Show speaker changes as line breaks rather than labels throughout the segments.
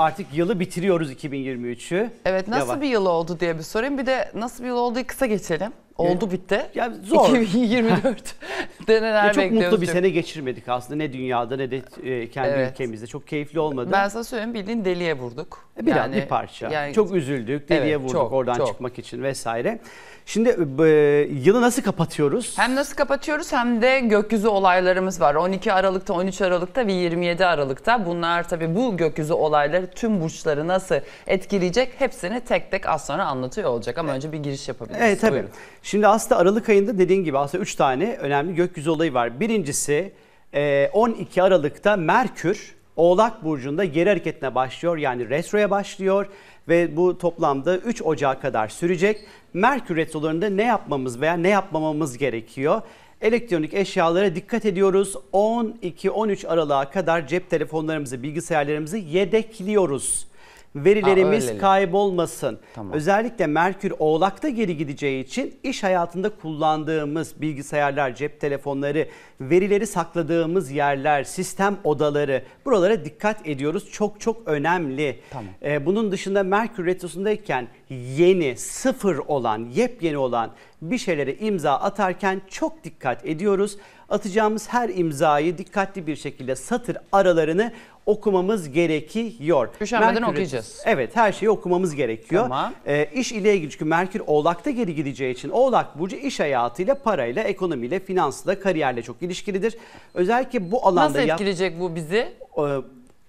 Artık yılı bitiriyoruz 2023'ü. Evet nasıl Yavaş. bir
yıl oldu diye bir sorayım. Bir de nasıl bir yıl olduğu kısa geçelim. Oldu bitti. Yani zor. 2024 de neler ya Çok mutlu bir sene
geçirmedik aslında ne dünyada ne de e, kendi evet. ülkemizde. Çok keyifli olmadı. Ben sana
söyleyeyim bildiğin deliye vurduk. E, bir yani, bir parça. Yani, çok
üzüldük, deliye evet, vurduk çok, oradan çok. çıkmak için vesaire. Şimdi e, yılı nasıl kapatıyoruz?
Hem nasıl kapatıyoruz hem de gökyüzü olaylarımız var. 12 Aralık'ta, 13 Aralık'ta ve 27 Aralık'ta. Bunlar tabii bu gökyüzü olayları tüm burçları nasıl etkileyecek hepsini tek tek az sonra anlatıyor olacak. Ama evet. önce bir giriş yapabiliriz. Evet tabii. Buyurun. Şimdi
aslında Aralık ayında dediğin gibi aslında 3 tane önemli gökyüzü olayı var. Birincisi 12 e, Aralık'ta Merkür Oğlak Burcu'nda geri hareketine başlıyor. Yani retroya başlıyor ve bu toplamda 3 Ocağı kadar sürecek. Merkür retrolarında ne yapmamız veya ne yapmamamız gerekiyor? Elektronik eşyalara dikkat ediyoruz. 12-13 Aralık'a kadar cep telefonlarımızı, bilgisayarlarımızı yedekliyoruz verilerimiz ha, kaybolmasın. Tamam. Özellikle Merkür Oğlak'ta geri gideceği için iş hayatında kullandığımız bilgisayarlar, cep telefonları, verileri sakladığımız yerler, sistem odaları buralara dikkat ediyoruz. Çok çok önemli. Tamam. Ee, bunun dışında Merkür Retrosu'ndayken yeni, sıfır olan, yepyeni olan bir şeylere imza atarken çok dikkat ediyoruz atacağımız her imzayı dikkatli bir şekilde satır aralarını okumamız gerekiyor. Üşenmeden Merkür, okuyacağız. Evet her şeyi okumamız gerekiyor. Tamam. E, iş ile ilgili çünkü Merkür Oğlak'ta geri gideceği için Oğlak Burcu iş hayatıyla, parayla, ekonomiyle, finansla, kariyerle çok ilişkilidir. Özellikle bu alanda... Nasıl etkileyecek bu bizi? E,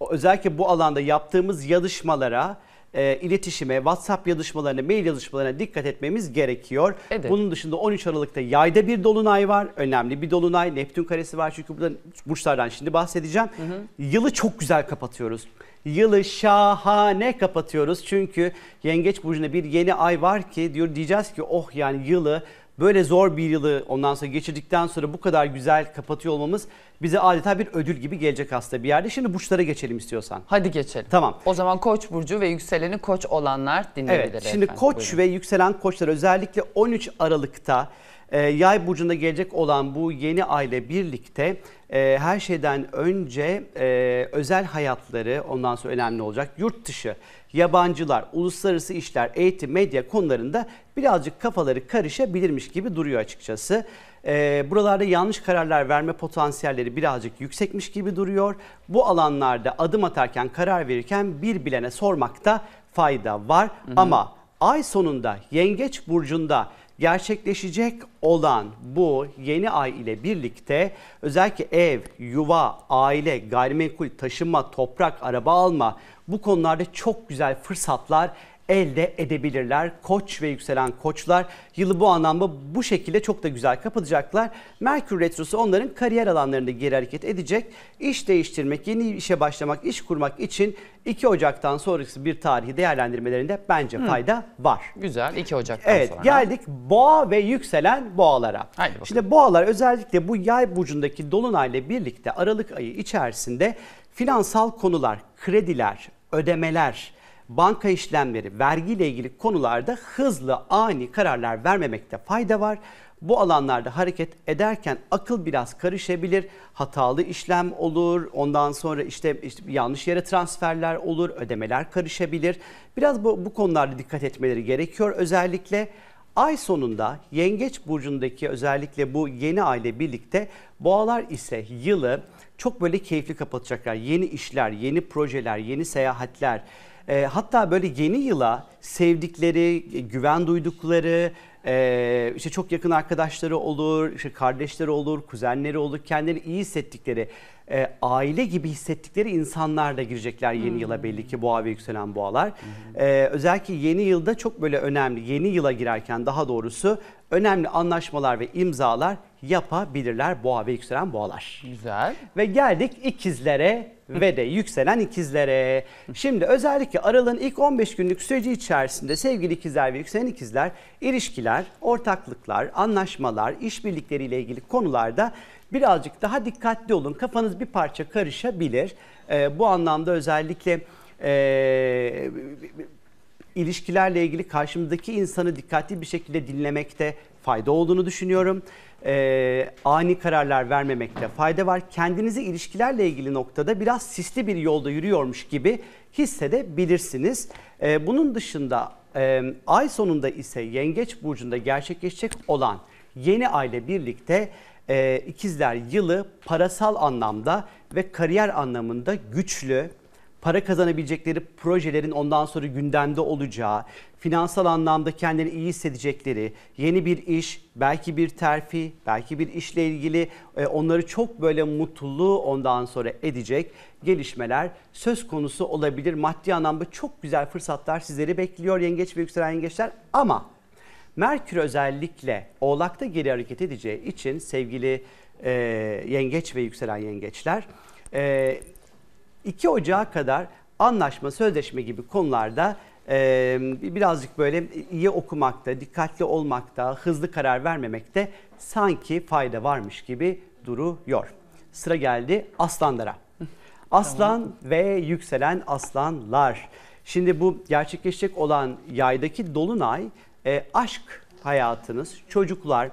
özellikle bu alanda yaptığımız yarışmalara, e, iletişime, WhatsApp yazışmalarına, mail yazışmalarına dikkat etmemiz gerekiyor. Evet. Bunun dışında 13 Aralık'ta yayda bir dolunay var. Önemli bir dolunay. Neptün karesi var çünkü buradan burçlardan şimdi bahsedeceğim. Hı hı. Yılı çok güzel kapatıyoruz yılı şahane kapatıyoruz. Çünkü Yengeç Burcu'nda bir yeni ay var ki diyor diyeceğiz ki oh yani yılı böyle zor bir yılı ondan sonra geçirdikten sonra bu kadar güzel kapatıyor olmamız bize adeta bir ödül gibi gelecek hasta bir yerde. Şimdi burçlara geçelim istiyorsan. Hadi geçelim. Tamam. O zaman Koç burcu ve yükseleni Koç olanlar dinleyebilir. Evet. Şimdi efendim. Koç Buyurun. ve yükselen Koçlar özellikle 13 Aralık'ta ee, yay burcunda gelecek olan bu yeni aile birlikte e, her şeyden önce e, özel hayatları ondan sonra önemli olacak. Yurt dışı, yabancılar, uluslararası işler, eğitim, medya konularında birazcık kafaları karışabilirmiş gibi duruyor açıkçası. E, buralarda yanlış kararlar verme potansiyelleri birazcık yüksekmiş gibi duruyor. Bu alanlarda adım atarken, karar verirken bir bilene sormakta fayda var. Hı hı. Ama ay sonunda Yengeç Burcu'nda gerçekleşecek olan bu yeni ay ile birlikte özellikle ev, yuva, aile, gayrimenkul, taşınma, toprak, araba alma bu konularda çok güzel fırsatlar elde edebilirler. Koç ve yükselen koçlar yılı bu anlamda bu şekilde çok da güzel kapatacaklar. Merkür Retrosu onların kariyer alanlarında geri hareket edecek. İş değiştirmek, yeni işe başlamak, iş kurmak için 2 Ocak'tan sonrası bir tarihi değerlendirmelerinde bence Hı. fayda var. Güzel 2 Ocak'tan evet, sonra. Evet geldik boğa ve yükselen boğalara. Haydi Şimdi boğalar özellikle bu yay burcundaki dolunayla birlikte Aralık ayı içerisinde finansal konular, krediler, ödemeler, banka işlemleri, vergi ile ilgili konularda hızlı, ani kararlar vermemekte fayda var. Bu alanlarda hareket ederken akıl biraz karışabilir. Hatalı işlem olur. Ondan sonra işte, işte yanlış yere transferler olur. Ödemeler karışabilir. Biraz bu, bu konularda dikkat etmeleri gerekiyor. Özellikle Ay sonunda Yengeç burcundaki özellikle bu yeni aile birlikte Boğalar ise yılı çok böyle keyifli kapatacaklar. Yeni işler, yeni projeler, yeni seyahatler, e, hatta böyle yeni yıla sevdikleri, güven duydukları, e, işte çok yakın arkadaşları olur, işte kardeşleri olur, kuzenleri olur, kendilerini iyi hissettikleri, e, aile gibi hissettikleri insanlar da girecekler yeni hmm. yıla belli ki boğa ve yükselen boğalar. Hmm. E, özellikle yeni yılda çok böyle önemli, yeni yıla girerken daha doğrusu önemli anlaşmalar ve imzalar yapabilirler boğa ve yükselen boğalar. Güzel. Ve geldik ikizlere ve de yükselen ikizlere. Şimdi özellikle aralığın ilk 15 günlük süreci içerisinde sevgili ikizler ve yükselen ikizler ilişkiler, ortaklıklar, anlaşmalar, işbirlikleriyle ilgili konularda birazcık daha dikkatli olun. Kafanız bir parça karışabilir. Ee, bu anlamda özellikle... Ee, ilişkilerle ilgili karşımdaki insanı dikkatli bir şekilde dinlemekte fayda olduğunu düşünüyorum. E, ani kararlar vermemekte fayda var. Kendinizi ilişkilerle ilgili noktada biraz sisli bir yolda yürüyormuş gibi hissedebilirsiniz. E, bunun dışında e, ay sonunda ise Yengeç Burcu'nda gerçekleşecek olan yeni aile birlikte e, ikizler yılı parasal anlamda ve kariyer anlamında güçlü, para kazanabilecekleri projelerin ondan sonra gündemde olacağı, finansal anlamda kendini iyi hissedecekleri, yeni bir iş, belki bir terfi, belki bir işle ilgili e, onları çok böyle mutluluğu ondan sonra edecek gelişmeler söz konusu olabilir. Maddi anlamda çok güzel fırsatlar sizleri bekliyor yengeç ve yükselen yengeçler ama Merkür özellikle Oğlak'ta geri hareket edeceği için sevgili e, yengeç ve yükselen yengeçler e, 2 Ocağı kadar anlaşma, sözleşme gibi konularda e, birazcık böyle iyi okumakta, dikkatli olmakta, hızlı karar vermemekte sanki fayda varmış gibi duruyor. Sıra geldi aslanlara. Aslan tamam. ve yükselen aslanlar. Şimdi bu gerçekleşecek olan yaydaki dolunay e, aşk hayatınız, çocuklar,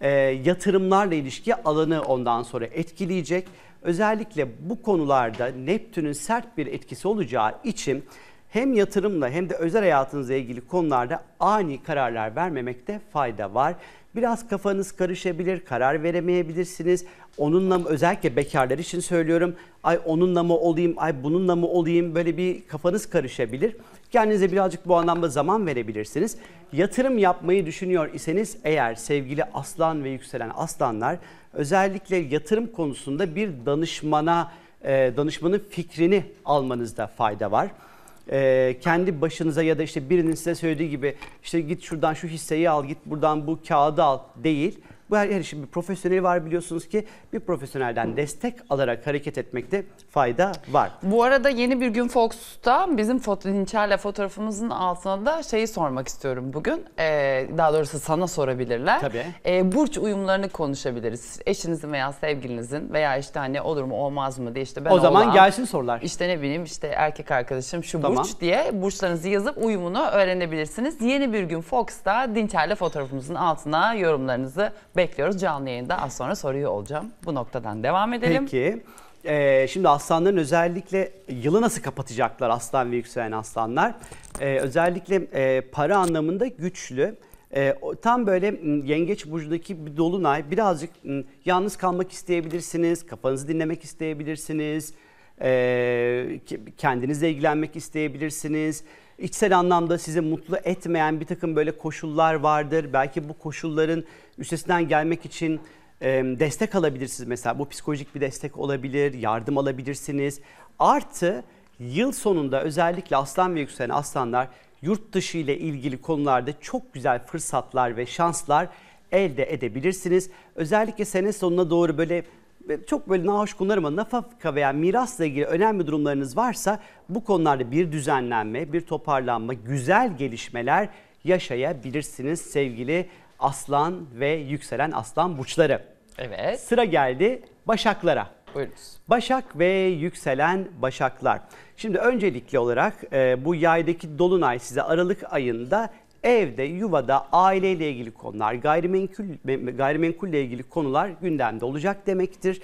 e, yatırımlarla ilişki alanı ondan sonra etkileyecek özellikle bu konularda Neptün'ün sert bir etkisi olacağı için hem yatırımla hem de özel hayatınızla ilgili konularda ani kararlar vermemekte fayda var. Biraz kafanız karışabilir, karar veremeyebilirsiniz. Onunla mı özellikle bekarlar için söylüyorum. Ay onunla mı olayım, ay bununla mı olayım böyle bir kafanız karışabilir. Kendinize birazcık bu anlamda zaman verebilirsiniz. Yatırım yapmayı düşünüyor iseniz eğer sevgili aslan ve yükselen aslanlar özellikle yatırım konusunda bir danışmana e, danışmanın fikrini almanızda fayda var e, kendi başınıza ya da işte birinin size söylediği gibi işte git şuradan şu hisseyi al git buradan bu kağıdı al değil. Bu her, her şimdi bir profesyoneli var biliyorsunuz ki bir profesyonelden
destek alarak hareket etmekte fayda var. Bu arada yeni bir gün Fox'ta bizim foto, Linçer'le fotoğrafımızın altına da şeyi sormak istiyorum bugün. Ee, daha doğrusu sana sorabilirler. Tabii. Ee, burç uyumlarını konuşabiliriz. Eşinizin veya sevgilinizin veya işte hani olur mu olmaz mı diye işte ben O zaman olan, gelsin sorular. İşte ne bileyim işte erkek arkadaşım şu tamam. burç diye burçlarınızı yazıp uyumunu öğrenebilirsiniz. Yeni bir gün Fox'ta Dinçer'le fotoğrafımızın altına yorumlarınızı Bekliyoruz canlı yayında az sonra soruyu olacağım. Bu noktadan devam edelim. Peki. Ee, şimdi aslanların özellikle yılı nasıl kapatacaklar aslan ve
yükselen aslanlar? Ee, özellikle e, para anlamında güçlü. E, tam böyle yengeç burcundaki bir dolunay birazcık yalnız kalmak isteyebilirsiniz, kafanızı dinlemek isteyebilirsiniz, e, kendinizle ilgilenmek isteyebilirsiniz içsel anlamda sizi mutlu etmeyen bir takım böyle koşullar vardır. Belki bu koşulların üstesinden gelmek için destek alabilirsiniz. Mesela bu psikolojik bir destek olabilir, yardım alabilirsiniz. Artı yıl sonunda özellikle aslan ve yükselen aslanlar yurt dışı ile ilgili konularda çok güzel fırsatlar ve şanslar elde edebilirsiniz. Özellikle sene sonuna doğru böyle çok böyle nahoş konular ama nafaka veya mirasla ilgili önemli durumlarınız varsa bu konularda bir düzenlenme, bir toparlanma, güzel gelişmeler yaşayabilirsiniz sevgili aslan ve yükselen aslan burçları. Evet. Sıra geldi başaklara. Buyurunuz. Başak ve yükselen başaklar. Şimdi öncelikli olarak e, bu yaydaki dolunay size Aralık ayında Evde, yuvada, aileyle ilgili konular, gayrimenkul gayrimenkulle ilgili konular gündemde olacak demektir.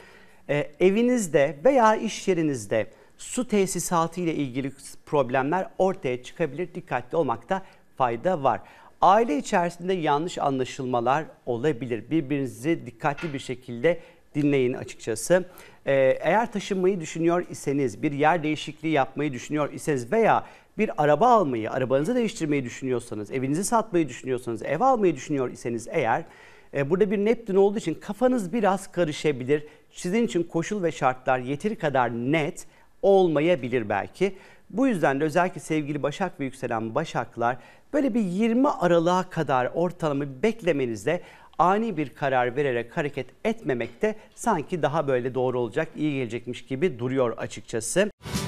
E, evinizde veya iş yerinizde su tesisatı ile ilgili problemler ortaya çıkabilir. Dikkatli olmakta fayda var. Aile içerisinde yanlış anlaşılmalar olabilir. Birbirinizi dikkatli bir şekilde dinleyin açıkçası. Ee, eğer taşınmayı düşünüyor iseniz, bir yer değişikliği yapmayı düşünüyor iseniz veya bir araba almayı, arabanızı değiştirmeyi düşünüyorsanız, evinizi satmayı düşünüyorsanız, ev almayı düşünüyor iseniz eğer e, burada bir Neptün olduğu için kafanız biraz karışabilir. Sizin için koşul ve şartlar yeteri kadar net olmayabilir belki. Bu yüzden de özellikle sevgili Başak ve yükselen Başaklar böyle bir 20 aralığa kadar ortalama beklemenizde ani bir karar vererek hareket etmemekte, sanki daha böyle doğru olacak, iyi gelecekmiş gibi duruyor açıkçası.